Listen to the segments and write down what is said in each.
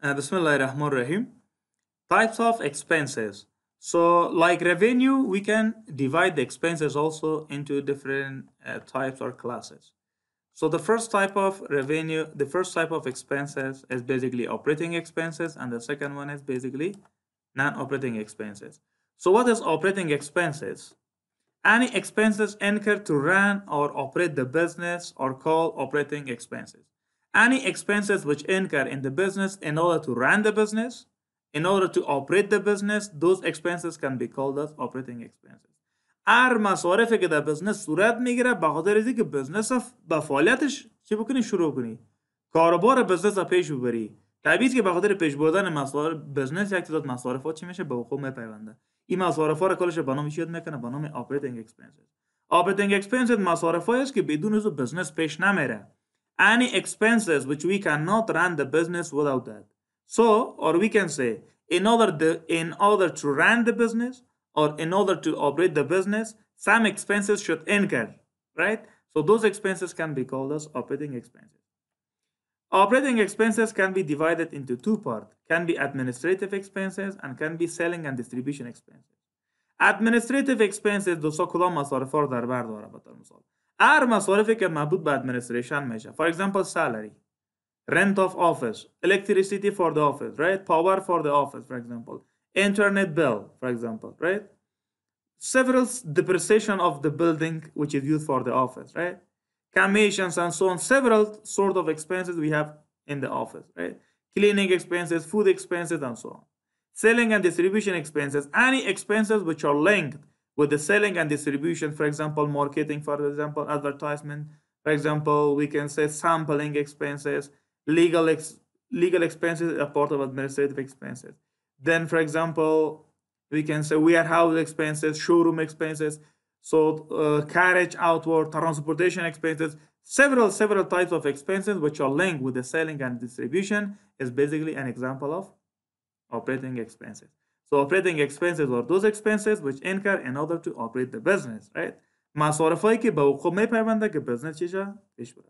Uh, Rahim. Types of expenses. So like revenue, we can divide the expenses also into different uh, types or classes. So the first type of revenue, the first type of expenses is basically operating expenses and the second one is basically non-operating expenses. So what is operating expenses? Any expenses incurred to run or operate the business or called operating expenses. any expenses which incur in the business in order to run the business, in order to operate the business, those expenses can be called as operating expenses. هر مصارفی که در بزنس صورت میگیره به خاطر که بزنس به فعالیتش چی بکنی شروع کنی کاروبار بزنس را پیش ببری طبیعی که به خاطر پیش بردن مصارف بزنس یک تعداد ها چی میشه به وقوع میپیونده این مصارف ها را کلش به نام یاد میکنه به نام operating expenses operating expenses مصارف است که بدون از بزنس پیش نمیره any expenses which we cannot run the business without that. So, or we can say, in order, the, in order to run the business or in order to operate the business, some expenses should incur, right? So those expenses can be called as operating expenses. Operating expenses can be divided into two parts, can be administrative expenses and can be selling and distribution expenses. Administrative expenses دو سا کدام مصارفا رو در بر داره به مثال are مصاريفك المعبود administration measure. For example, salary, rent of office, electricity for the office, right? Power for the office, for example. Internet bill, for example, right? Several depreciation of the building which is used for the office, right? Commissions and so on. Several sort of expenses we have in the office, right? Cleaning expenses, food expenses, and so on. Selling and distribution expenses, any expenses which are linked with the selling and distribution, for example, marketing, for example, advertisement, for example, we can say sampling expenses, legal ex legal expenses are part of administrative expenses. Then, for example, we can say warehouse expenses, showroom expenses, so uh, carriage outward, transportation expenses, several, several types of expenses which are linked with the selling and distribution is basically an example of operating expenses. So operating expenses are those expenses which incur in order to operate the business, right? مصارف هایی که به وقوع می پرونده که بزنس چیشه پیش بره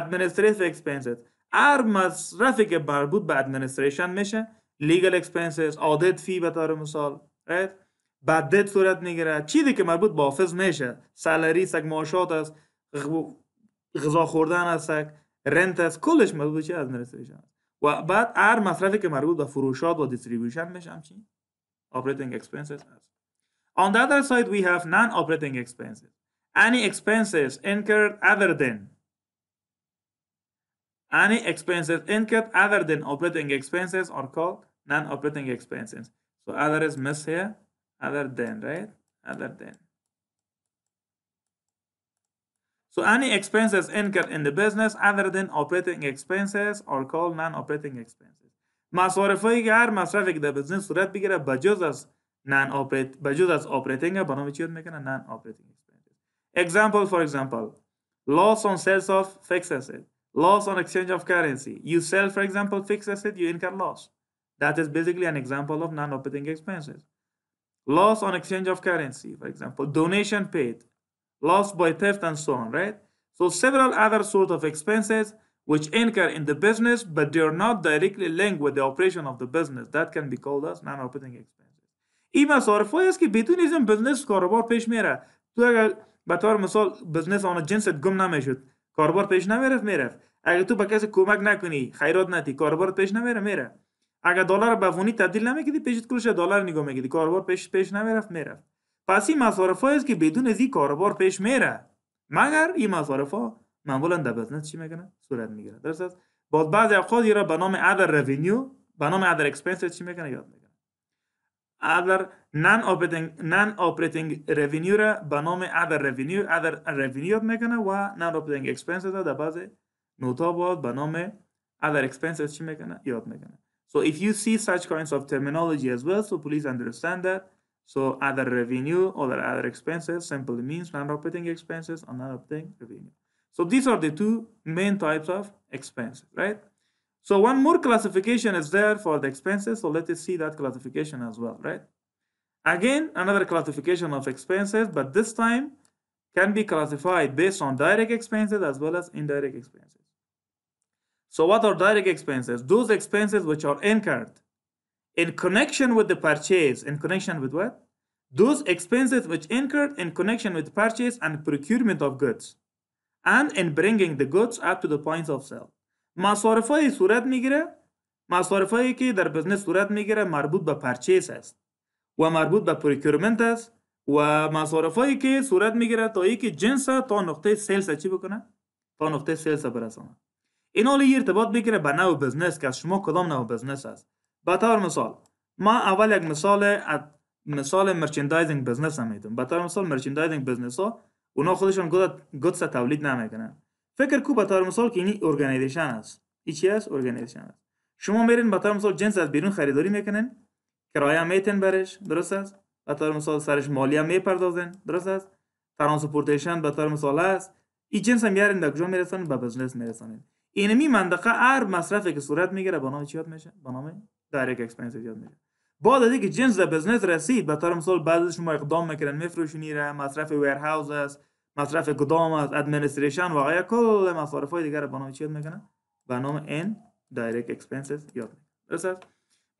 administrative expenses هر مصرفی که مربوط به administration میشه legal expenses audit fee به طور مثال right? بدت صورت میگیره چیزی که مربوط به آفیس میشه سالری سگ معاشات است غذا خوردن است رنت است کلش مربوط به چی administration و بعد هر مصرفی که مربوط به فروشات و دیستریبیوشن میشه همچین operating expenses. On the other side, we have non-operating expenses. Any expenses incurred other than any expenses incurred other than operating expenses are called non-operating expenses. So other is miss here, other than, right? Other than. So any expenses incurred in the business other than operating expenses are called non-operating expenses. مصارف هایی که هر مصرفی که در بزنس صورت بگیره بجز از نان operating بجز از آپریتینگ به نام چی میکنه example for example loss on sales of fixed asset loss on exchange of currency you sell for example fixed asset you incur loss that is basically an example of non operating expenses loss on exchange of currency for example donation paid loss by theft and so on right so several other sorts of expenses which anchor in the business but they are not directly linked with the operation of the business that can be called as non-operating expenses این مصارف های است که بیتونی از این بزنس کاروبار پیش میره تو اگر به طور مثال بزنس آن جنست گم نمیشد کاروبار پیش نمیرفت میرفت اگر تو به کسی کمک نکنی خیرات نتی کاروبار پیش نمیره میره اگر دلار به وونی تبدیل نمیکردی پیشت کلش دلار نگاه میکردی کاروبار پیش پیش نمیرفت میرفت پس این مصارف است که بدون از این کاروبار پیش میره مگر این مصارف ها معمولا در بزنس چی میکنه صورت میگیره درست است باز بعضی اوقات را به نام ادر رونیو به نام ادر اکسپنس چی میکنه یاد میکنه Other Non-Operating Non-Operating Revenue را به نام ادر رونیو ادر رونیو یاد میکنه و Non-Operating اکسپنس را در بعضی نوتا باز به نام ادر اکسپنس چی میکنه یاد میکنه So if you see such kinds of terminology as well, so please understand that. So other revenue or other expenses simply means non-operating expenses or non-operating revenue. So these are the two main types of expenses, right? So one more classification is there for the expenses. So let us see that classification as well, right? Again, another classification of expenses, but this time can be classified based on direct expenses as well as indirect expenses. So what are direct expenses? Those expenses which are incurred in connection with the purchase, in connection with what? Those expenses which incurred in connection with purchase and procurement of goods. and in bringing the goods up to the point of sale مصارف های صورت میگیره مصارف هایی که در بزنس صورت میگیره مربوط به پرچیس است و مربوط به پروکیورمنت است و مصارف هایی که صورت میگیره تا اینکه جنس تا نقطه سیلز چی بکنه تا نقطه سیلز برسانه این یه ارتباط بگیره به نو بزنس که از شما کدام نو بزنس است به طور مثال ما اول یک مثال از مثال مرچندایزینگ بزنس هم میدم به طور مثال مرچندایزینگ بزنس ها اونا خودشان گدس تولید نمیکنن فکر کو به طور مثال که اینی ارگانیزیشن است این چی است ارگانیزیشن است شما میرین به طور مثال جنس از بیرون خریداری میکنین کرایه میتن برش درست است به طور مثال سرش مالیه میپردازن درست است ترانسپورتیشن به طور مثال است این جنس هم یارین در کجا میرسن به بزنس میرسانید اینمی منطقه هر مصرفی که صورت میگیره به نام چی یاد میشه به نام دایرکت اکسپنس یاد میشه بعد از اینکه جنس در بزنس رسید به طور مثال بعضی شما اقدام میکنن میفروشونی را مصرف هاوس است مصرف گدام است ادمنستریشن و کل مصارف های رو به نام چی میکنن به نام ان دایرکت اکسپنسز یاد درست است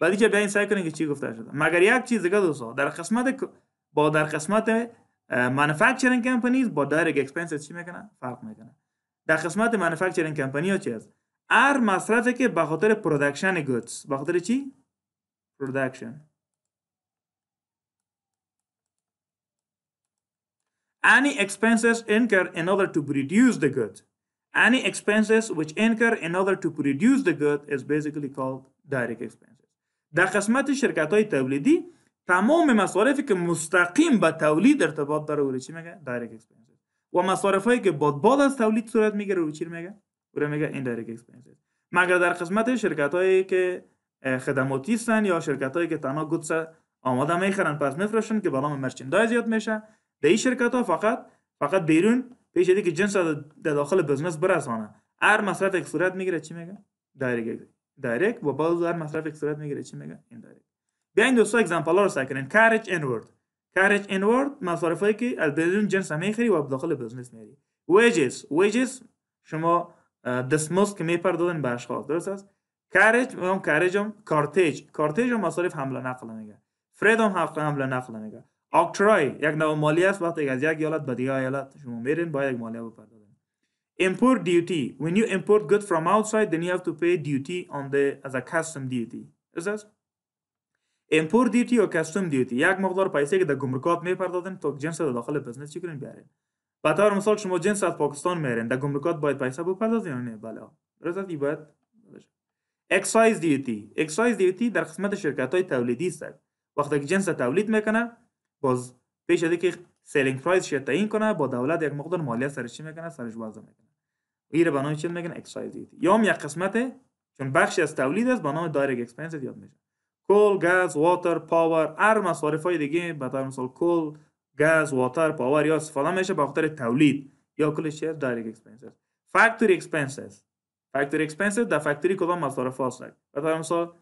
بعدی که بیاین سعی که چی گفته شده مگر یک چیز دیگه دوستا در قسمت با در قسمت مانیفکتچرینگ کمپانیز با دایرکت اکسپنسز چی میکنن فرق میکنه در قسمت مانیفکتچرینگ کمپانی ها چی است هر مصرفی که به خاطر پروداکشن گودز به خاطر چی production. Any expenses incurred in order to produce the good. Any expenses which incur in order to produce the good is basically called direct expenses. در قسمت شرکت های تولیدی تمام مصارفی که مستقیم به تولید ارتباط داره او چی میگه دایرکت اکسپنسز و مصارف هایی که بعد بعد از تولید صورت میگیره او چی میگه او میگه این دایرکت اکسپنسز مگر در قسمت شرکت هایی که خدماتی هستن یا شرکت هایی که تنها گودس آماده میخرن پس میفروشن که بالا مرچندایز زیاد میشه به این شرکت ها فقط فقط بیرون پیش که جنس در داخل بزنس برسانه هر مصرف یک صورت میگیره چی میگه دایرکت دایرکت و باز هر مصرف یک صورت میگیره چی میگه این دایرکت بیاین دوستا اگزمپل ها رو سعی کنین کارج انورد کارج انورد مصارف هایی که از بیرون جنس میخری و داخل بزنس میری ویجز ویجز شما دسموس که میپردادن به اشخاص درست است کارج هم کارج هم کارتیج کارتیج هم مصارف حمله نقل میگه فرید هم حق حمل نقل میگه اکترای یک نوع مالی است وقتی از یک ایالت به دیگه ایالت شما میرین باید یک مالیه بپردازین import duty when you import goods from outside then you have to pay duty on the as a custom duty is this import duty یا custom duty یک مقدار پیسه که در گمرکات میپردازین تا جنس در داخل بزنس چی کنین بیارین به طور مثال شما جنس از پاکستان میرین در گمرکات باید پیسه بپردازین نه بله درست باید اکسایز دیوتی اکسایز دیوتی در قسمت شرکت های تولیدی است وقتی که جنس تولید میکنه باز پیش از که سیلینگ پرایس شه تعیین کنه با دولت یک مقدار مالیه سرش میکنه سرش وضع میکنه این به نام چی میگن اکسایز دیوتی یا هم یک قسمت چون بخشی از تولید است به نام دایرکت اکسپنس یاد میشه کول گاز واتر پاور هر مصارف های دیگه به طور مثال کل گاز واتر پاور یا استفاده میشه به خاطر تولید یا کل چیز دایرکت اکسپنس فاکتوری اکسپنس فاکتوری اکسپنسیو دا فاکتوری کدام مصارف است مثلا مثلا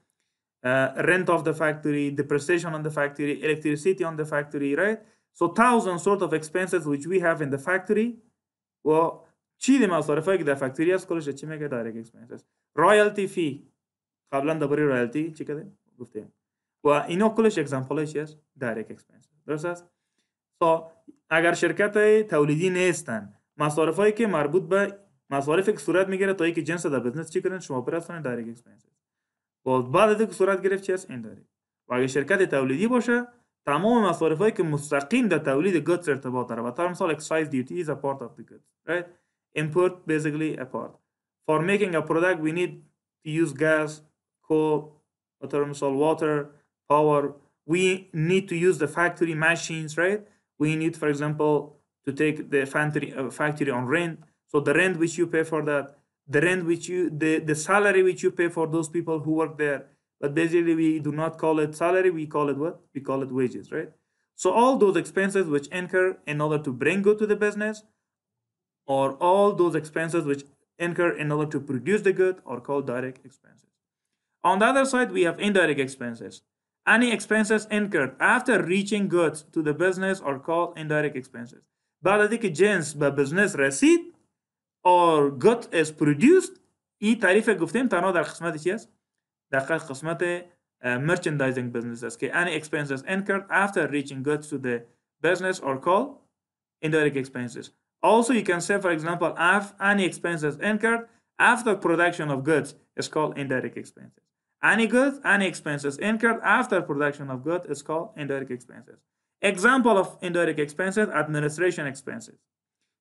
رنت اف دا فاکتوری دپریسییشن اون دا فاکتوری الکتریسیتی اون دا فاکتوری رایت سو تاوزن سورت اف اکسپنسیز ویچ وی هاف این دا فاکتوری و چی دی مصارف اف دا فاکتوری اس کلش چی میگه دایرکت اکسپنسیز رویالتی فی قبلا دا بری رویالتی چی کده گفتیم و اینو کلش اگزامپل اش اس دایرکت اکسپنس درست است سو اگر شرکت تولیدی نیستن مصارفی که مربوط به masorif surat megére طريق الجنس of the business recurrence و operational direct expenses و بعد از صورت گرفت چی هست این و اگه شرکت تولیدی باشه تمام مصارف هایی که مستقیم در تولید goods ارتباط داره و طور مثال excise duty is a part of the goods right import basically a part for making a product we need to use gas coal به مثال water power we need to use the factory machines right we need for example to take the factory uh, factory on rent so the rent which you pay for that, the rent which you, the, the salary which you pay for those people who work there. But basically we do not call it salary, we call it what? We call it wages, right? So all those expenses which incur in order to bring good to the business or all those expenses which incur in order to produce the good are called direct expenses. On the other side, we have indirect expenses. Any expenses incurred after reaching goods to the business are called indirect expenses. But که جنس به business receipt or goods is produced این تعریف گفتیم تنها در قسمت چی است در قسمت merchandising business است که any expenses incurred after reaching goods to the business or call indirect expenses also you can say for example if any expenses incurred after production of goods is called indirect expenses any goods any expenses incurred after production of goods is called indirect expenses example of indirect expenses administration expenses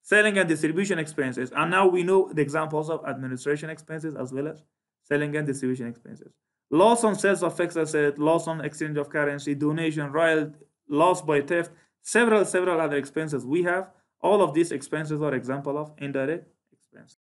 selling and distribution expenses. And now we know the examples of administration expenses as well as selling and distribution expenses. Loss on sales of fixed loss on exchange of currency, donation, royalty, loss by theft, several, several other expenses we have. All of these expenses are example of indirect